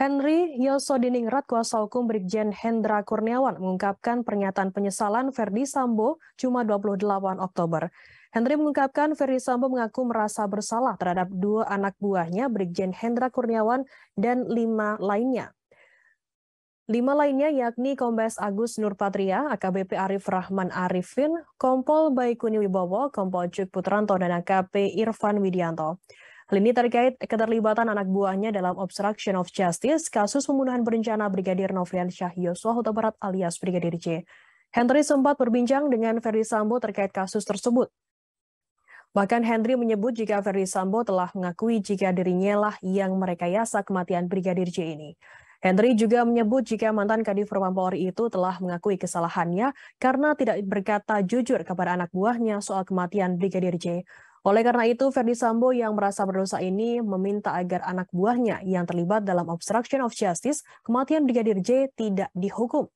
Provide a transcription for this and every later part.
Henry Yosodiningrat, kuasa hukum Brigjen Hendra Kurniawan, mengungkapkan pernyataan penyesalan Ferdi Sambo cuma 28 Oktober. Henry mengungkapkan Ferdi Sambo mengaku merasa bersalah terhadap dua anak buahnya, Brigjen Hendra Kurniawan dan lima lainnya. Lima lainnya yakni Kombes Agus Nurpatria, AKBP Arif Rahman Arifin, Kompol Baikuni Wibowo, Kompol Cuk Putranto, dan AKP Irfan Widianto. Hal ini terkait keterlibatan anak buahnya dalam obstruction of justice kasus pembunuhan berencana Brigadir Novrian Syah Yosua Huta Barat alias Brigadir J. Henry sempat berbincang dengan Ferry Sambo terkait kasus tersebut. Bahkan Henry menyebut jika Ferry Sambo telah mengakui jika dirinya lah yang merekayasa kematian Brigadir J ini. Henry juga menyebut jika mantan Kadif Propam Polri itu telah mengakui kesalahannya karena tidak berkata jujur kepada anak buahnya soal kematian Brigadir J. Oleh karena itu, Ferdi Sambo yang merasa berdosa ini meminta agar anak buahnya yang terlibat dalam obstruction of justice kematian Brigadir J tidak dihukum.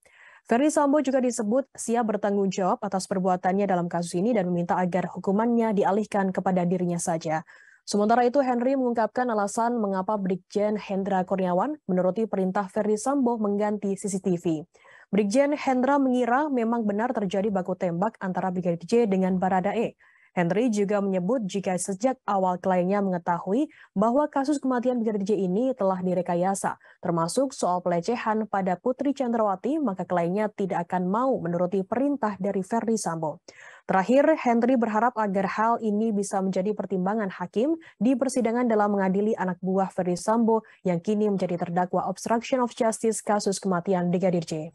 Ferry Sambo juga disebut siap bertanggung jawab atas perbuatannya dalam kasus ini dan meminta agar hukumannya dialihkan kepada dirinya saja. Sementara itu, Henry mengungkapkan alasan mengapa Brigjen Hendra Kurniawan menuruti perintah Ferry Sambo mengganti CCTV. Brigjen Hendra mengira memang benar terjadi baku tembak antara Brigadir J dengan Baradae. Henry juga menyebut jika sejak awal kliennya mengetahui bahwa kasus kematian Brigadir J ini telah direkayasa, termasuk soal pelecehan pada Putri Chandrawati, maka kliennya tidak akan mau menuruti perintah dari Ferdi Sambo. Terakhir, Henry berharap agar hal ini bisa menjadi pertimbangan hakim di persidangan dalam mengadili anak buah Ferdi Sambo yang kini menjadi terdakwa obstruction of justice kasus kematian Brigadir J.